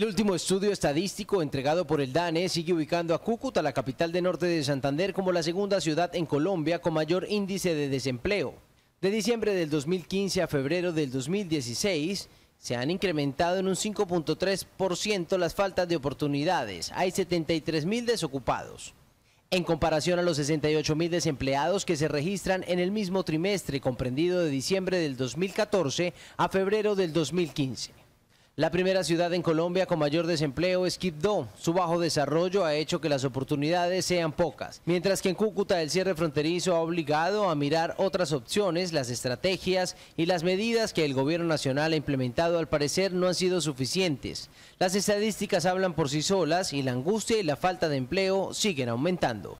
El último estudio estadístico entregado por el DANE sigue ubicando a Cúcuta, la capital de norte de Santander, como la segunda ciudad en Colombia con mayor índice de desempleo. De diciembre del 2015 a febrero del 2016, se han incrementado en un 5.3% las faltas de oportunidades. Hay 73.000 mil desocupados. En comparación a los 68.000 mil desempleados que se registran en el mismo trimestre comprendido de diciembre del 2014 a febrero del 2015. La primera ciudad en Colombia con mayor desempleo es Quibdó. Su bajo desarrollo ha hecho que las oportunidades sean pocas. Mientras que en Cúcuta el cierre fronterizo ha obligado a mirar otras opciones, las estrategias y las medidas que el gobierno nacional ha implementado al parecer no han sido suficientes. Las estadísticas hablan por sí solas y la angustia y la falta de empleo siguen aumentando.